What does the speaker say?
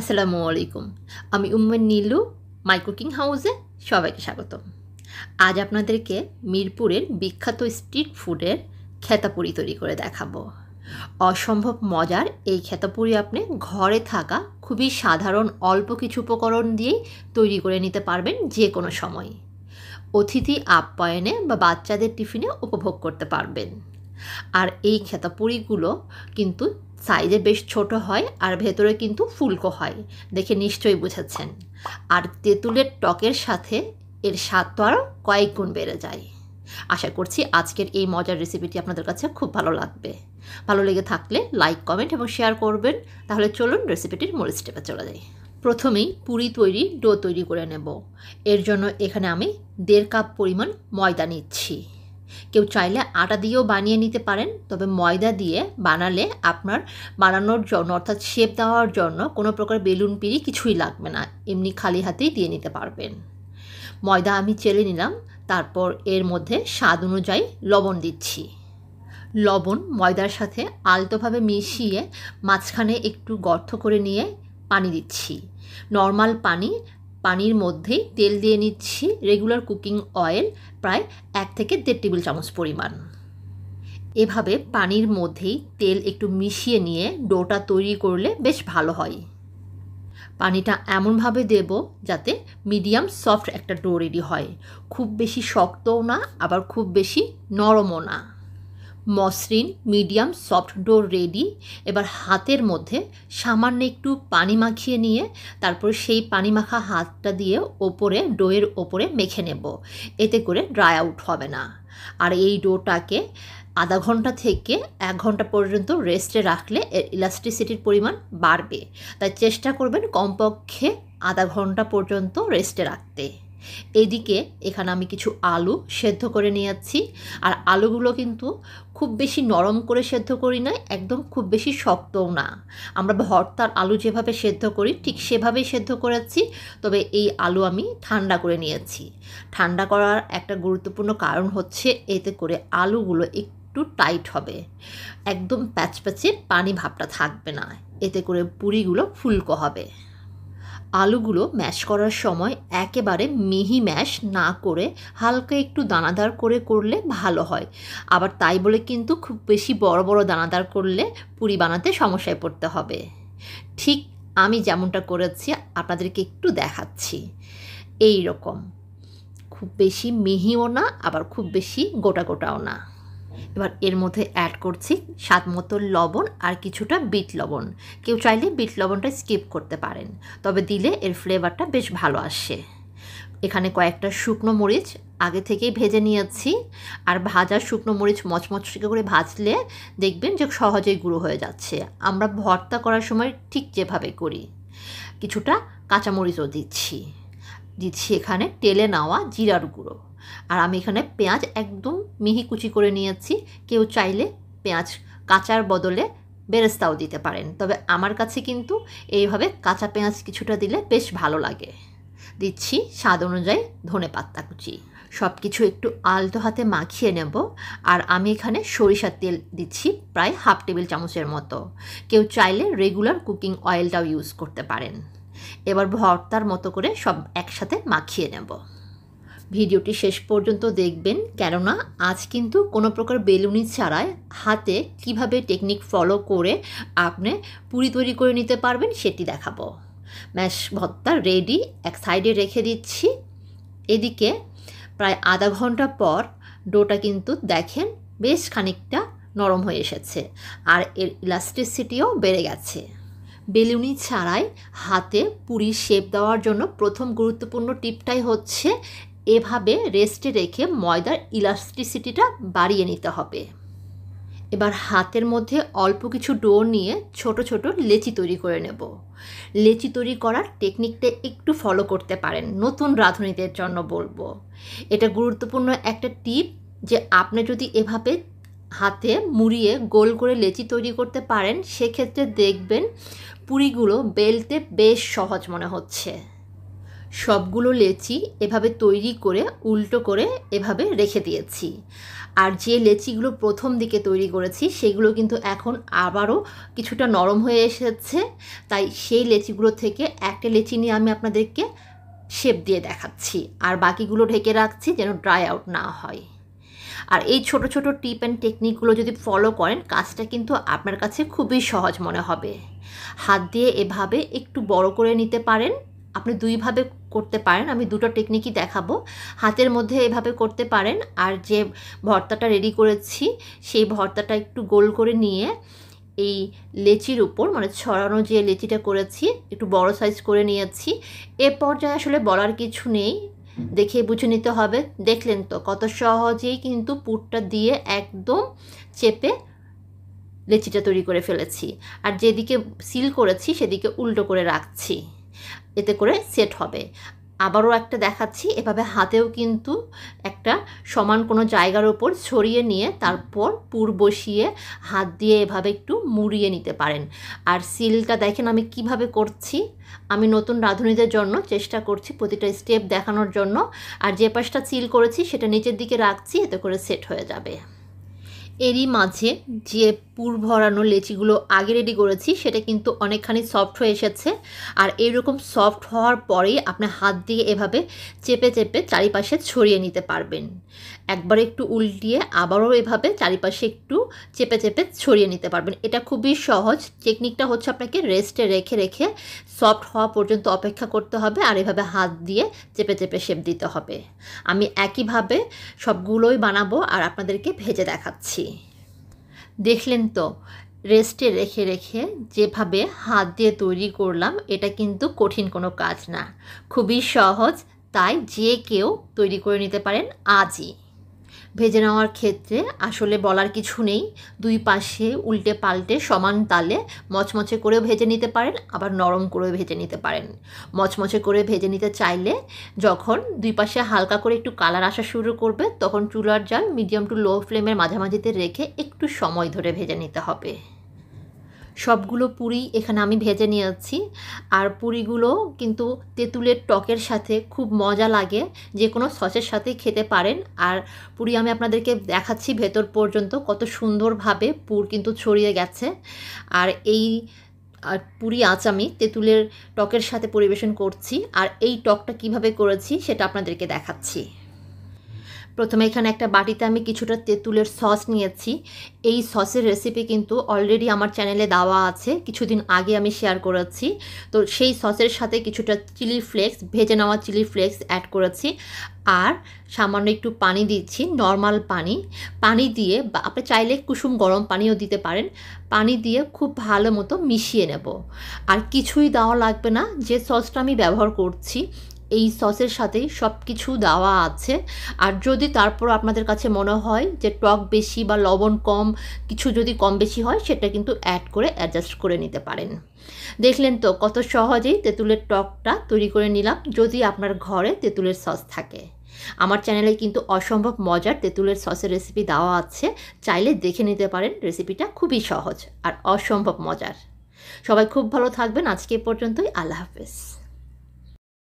আসসালামু আলাইকুম আমি উম্মেন নীলু মাই কুকিং হাউসে সবাইকে স্বাগতম আজ আপনাদেরকে মিরপুরের বিখ্যাত স্ট্রিট ফুডের খেতাপুরি তৈরি করে দেখাবো অসম্ভব মজার এই খেতাপুরি আপনি ঘরে থাকা খুবই সাধারণ অল্প কিছু উপকরণ দিয়েই তৈরি করে নিতে পারবেন যে কোনো সময় অতিথি আপ্যায়নে বা বাচ্চাদের টিফিনে উপভোগ করতে পারবেন আর এই খেতাপুরিগুলো কিন্তু সাইজে বেশ ছোট হয় আর ভেতরে কিন্তু ফুলকো হয় দেখে নিশ্চয়ই বুঝেছেন আর তেঁতুলের টকের সাথে এর স্বাদ তো আরও কয়েক গুণ বেড়ে যায় আশা করছি আজকের এই মজার রেসিপিটি আপনাদের কাছে খুব ভালো লাগবে ভালো লেগে থাকলে লাইক কমেন্ট এবং শেয়ার করবেন তাহলে চলুন রেসিপিটির মূল স্টেপে চলে যাই প্রথমেই পুরি তৈরি ডো তৈরি করে নেব এর জন্য এখানে আমি দেড় কাপ পরিমাণ ময়দা নিচ্ছি কেউ চাইলে আটা দিয়েও বানিয়ে নিতে পারেন তবে ময়দা দিয়ে বানালে আপনার বানানোর জন্য অর্থাৎ শেপ দেওয়ার জন্য কোনো প্রকার বেলুন পিড়ি কিছুই লাগবে না এমনি খালি হাতেই দিয়ে নিতে পারবেন ময়দা আমি চেলে নিলাম তারপর এর মধ্যে স্বাদ অনুযায়ী লবণ দিচ্ছি লবণ ময়দার সাথে আলতোভাবে মিশিয়ে মাঝখানে একটু গর্ত করে নিয়ে পানি দিচ্ছি নর্মাল পানি পানির মধ্যেই তেল দিয়ে নিচ্ছি রেগুলার কুকিং অয়েল প্রায় এক থেকে দেড় টেবিল চামচ পরিমাণ এভাবে পানির মধ্যেই তেল একটু মিশিয়ে নিয়ে ডোটা তৈরি করলে বেশ ভালো হয় পানিটা এমনভাবে দেব যাতে মিডিয়াম সফট একটা ডো রেডি হয় খুব বেশি শক্তও না আবার খুব বেশি নরমও না মসৃণ মিডিয়াম সফট ডো রেডি এবার হাতের মধ্যে সামান্য একটু পানি মাখিয়ে নিয়ে তারপর সেই পানি মাখা হাতটা দিয়ে ওপরে ডোয়ের ওপরে মেখে নেব এতে করে ড্রাই আউট হবে না আর এই ডোটাকে আধা ঘন্টা থেকে এক ঘন্টা পর্যন্ত রেস্টে রাখলে এর ইলাস্টিসিটির পরিমাণ বাড়বে তাই চেষ্টা করবেন কমপক্ষে আধা ঘন্টা পর্যন্ত রেস্টে রাখতে এদিকে এখানে আমি কিছু আলু সেদ্ধ করে নিয়ে যাচ্ছি আর আলুগুলো কিন্তু খুব বেশি নরম করে সেদ্ধ করি না একদম খুব বেশি শক্তও না আমরা ভর্তার আলু যেভাবে সেদ্ধ করি ঠিক সেভাবেই সেদ্ধ করেছি তবে এই আলু আমি ঠান্ডা করে নিয়েছি ঠান্ডা করার একটা গুরুত্বপূর্ণ কারণ হচ্ছে এতে করে আলুগুলো একটু একটু টাইট হবে একদম প্যাচপ্যাচে পানি ভাবটা থাকবে না এতে করে পুরিগুলো ফুলকো হবে আলুগুলো ম্যাশ করার সময় একেবারে মিহি ম্যাশ না করে হালকা একটু দানাদার করে করলে ভালো হয় আবার তাই বলে কিন্তু খুব বেশি বড় বড় দানাদার করলে পুরি বানাতে সমস্যায় পড়তে হবে ঠিক আমি যেমনটা করেছি আপনাদেরকে একটু দেখাচ্ছি এই রকম খুব বেশি মিহিও না আবার খুব বেশি গোটা গোটাও না এবার এর মধ্যে অ্যাড করছি স্বাদ মতো লবণ আর কিছুটা বিট লবণ কেউ চাইলে বিট লবণটা স্কিপ করতে পারেন তবে দিলে এর ফ্লেভারটা বেশ ভালো আসে এখানে কয়েকটা শুকনো মরিচ আগে থেকেই ভেজে নিয়েছি আর ভাজা শুকনো মরিচ মচমচ করে ভাজলে দেখবেন যে সহজেই গুঁড়ো হয়ে যাচ্ছে আমরা ভর্তা করার সময় ঠিক যেভাবে করি কিছুটা কাঁচামরিচও দিচ্ছি দিচ্ছি এখানে তেলে নেওয়া জিরার গুঁড়ো আর আমি এখানে পেঁয়াজ একদম মিহি কুচি করে নিয়েছি কেউ চাইলে পেঁয়াজ কাঁচার বদলে বেরেস্তাও দিতে পারেন তবে আমার কাছে কিন্তু এইভাবে কাঁচা পেঁয়াজ কিছুটা দিলে বেশ ভালো লাগে দিচ্ছি স্বাদ অনুযায়ী ধনে পাত্তা কুচি সব কিছু একটু আলতো হাতে মাখিয়ে নেব আর আমি এখানে সরিষার তেল দিচ্ছি প্রায় হাফ টেবিল চামচের মতো কেউ চাইলে রেগুলার কুকিং অয়েলটাও ইউজ করতে পারেন এবার ভর্তার মতো করে সব একসাথে মাখিয়ে নেব ভিডিওটি শেষ পর্যন্ত দেখবেন কেননা আজ কিন্তু কোনো প্রকার বেলুনি ছাড়াই হাতে কিভাবে টেকনিক ফলো করে আপনি পুরি তৈরি করে নিতে পারবেন সেটি দেখাবো ম্যাশ ভত্তা রেডি এক সাইডে রেখে দিচ্ছি এদিকে প্রায় আধা ঘন্টা পর ডোটা কিন্তু দেখেন বেশ খানিকটা নরম হয়ে এসেছে আর এর ইলাস্টিসিটিও বেড়ে গেছে বেলুনি ছাড়াই হাতে পুরি শেপ দেওয়ার জন্য প্রথম গুরুত্বপূর্ণ টিপটাই হচ্ছে এভাবে রেস্টে রেখে ময়দার ইলাস্টিসিটিটা বাড়িয়ে নিতে হবে এবার হাতের মধ্যে অল্প কিছু ডো নিয়ে ছোট ছোট লেচি তৈরি করে নেব লেচি তৈরি করার টেকনিকটা একটু ফলো করতে পারেন নতুন রাঁধুনিদের জন্য বলবো এটা গুরুত্বপূর্ণ একটা টিপ যে আপনি যদি এভাবে হাতে মুড়িয়ে গোল করে লেচি তৈরি করতে পারেন সেক্ষেত্রে দেখবেন পুরিগুলো বেলতে বেশ সহজ মনে হচ্ছে সবগুলো লেচি এভাবে তৈরি করে উল্টো করে এভাবে রেখে দিয়েছি আর যে লেচিগুলো প্রথম দিকে তৈরি করেছি সেগুলো কিন্তু এখন আবারও কিছুটা নরম হয়ে এসেছে তাই সেই লেচিগুলো থেকে একটা লেচি নিয়ে আমি আপনাদেরকে শেপ দিয়ে দেখাচ্ছি আর বাকিগুলো ঢেকে রাখছি যেন ড্রাই আউট না হয় আর এই ছোট ছোট টিপ অ্যান্ড টেকনিকগুলো যদি ফলো করেন কাজটা কিন্তু আপনার কাছে খুবই সহজ মনে হবে হাত দিয়ে এভাবে একটু বড় করে নিতে পারেন আপনি দুইভাবে করতে পারেন আমি দুটো টেকনিকই দেখাবো হাতের মধ্যে এভাবে করতে পারেন আর যে ভর্তাটা রেডি করেছি সেই ভর্তাটা একটু গোল করে নিয়ে এই লেচির উপর মানে ছড়ানো যে লেচিটা করেছি একটু বড় সাইজ করে নিয়েছি এ পর্যায়ে আসলে বলার কিছু নেই দেখে বুঝে নিতে হবে দেখলেন তো কত সহজেই কিন্তু পুরটা দিয়ে একদম চেপে লেচিটা তৈরি করে ফেলেছি আর যেদিকে সিল করেছি সেদিকে উল্টো করে রাখছি এতে করে সেট হবে আবারও একটা দেখাচ্ছি এভাবে হাতেও কিন্তু একটা সমান কোনো জায়গার ওপর ছড়িয়ে নিয়ে তারপর পুর বসিয়ে হাত দিয়ে এভাবে একটু মুড়িয়ে নিতে পারেন আর সিলটা দেখেন আমি কিভাবে করছি আমি নতুন রাঁধুনিদের জন্য চেষ্টা করছি প্রতিটা স্টেপ দেখানোর জন্য আর যে পাশটা সিল করেছি সেটা নিচের দিকে রাখছি এতে করে সেট হয়ে যাবে এরই মাঝে যে পুর ভরানো লেচিগুলো আগে রেডি করেছি সেটা কিন্তু অনেকখানি সফট হয়ে এসেছে আর এইরকম সফট হওয়ার পরেই আপনি হাত দিয়ে এভাবে চেপে চেপে চারিপাশে ছড়িয়ে নিতে পারবেন একবার একটু উল্টিয়ে আবারও এভাবে চারিপাশে একটু চেপে চেপে ছড়িয়ে নিতে পারবেন এটা খুবই সহজ টেকনিকটা হচ্ছে আপনাকে রেস্টে রেখে রেখে সফট হওয়া পর্যন্ত অপেক্ষা করতে হবে আর এভাবে হাত দিয়ে চেপে চেপে শেপ দিতে হবে আমি একইভাবে সবগুলোই বানাবো আর আপনাদেরকে ভেজে দেখাচ্ছি দেখলেন তো রেস্টে রেখে রেখে যেভাবে হাত দিয়ে তৈরি করলাম এটা কিন্তু কঠিন কোনো কাজ না খুবই সহজ তাই যে কেউ তৈরি করে নিতে পারেন আজই ভেজে নেওয়ার ক্ষেত্রে আসলে বলার কিছু নেই দুই পাশে উল্টে পাল্টে সমান তালে মচমচে করেও ভেজে নিতে পারেন আবার নরম করেও ভেজে নিতে পারেন মচমচে করে ভেজে নিতে চাইলে যখন দুই পাশে হালকা করে একটু কালার আসা শুরু করবে তখন চুলার জাল মিডিয়াম টু লো ফ্লেমের মাঝামাঝিতে রেখে একটু সময় ধরে ভেজে নিতে হবে সবগুলো পুরি এখানে আমি ভেজে নিয়েছি আর পুরিগুলো কিন্তু তেঁতুলের টকের সাথে খুব মজা লাগে যে কোনো সসের সাথে খেতে পারেন আর পুরি আমি আপনাদেরকে দেখাচ্ছি ভেতর পর্যন্ত কত সুন্দরভাবে পুর কিন্তু ছড়িয়ে গেছে আর এই আর পুরি আঁচ আমি তেঁতুলের টকের সাথে পরিবেশন করছি আর এই টকটা কিভাবে করেছি সেটা আপনাদেরকে দেখাচ্ছি প্রথমে এখানে একটা বাটিতে আমি কিছুটা তেঁতুলের সস নিয়েছি এই সসের রেসিপি কিন্তু অলরেডি আমার চ্যানেলে দেওয়া আছে কিছুদিন আগে আমি শেয়ার করেছি তো সেই সসের সাথে কিছুটা চিলি ফ্লেক্স ভেজে নেওয়া চিলি ফ্লেক্স অ্যাড করেছি আর সামান্য একটু পানি দিচ্ছি নর্মাল পানি পানি দিয়ে আপনি চাইলে কুসুম গরম পানিও দিতে পারেন পানি দিয়ে খুব ভালো মতো মিশিয়ে নেব আর কিছুই দেওয়া লাগবে না যে সসটা আমি ব্যবহার করছি এই সসের সাথেই সব কিছু দেওয়া আছে আর যদি তারপর আপনাদের কাছে মনে হয় যে টক বেশি বা লবণ কম কিছু যদি কম বেশি হয় সেটা কিন্তু অ্যাড করে অ্যাডজাস্ট করে নিতে পারেন দেখলেন তো কত সহজেই তেঁতুলের টকটা তৈরি করে নিলাম যদি আপনার ঘরে তেঁতুলের সস থাকে আমার চ্যানেলে কিন্তু অসম্ভব মজার তেঁতুলের সসের রেসিপি দেওয়া আছে চাইলে দেখে নিতে পারেন রেসিপিটা খুবই সহজ আর অসম্ভব মজার সবাই খুব ভালো থাকবেন আজকে পর্যন্তই আল্লাহ হাফেজ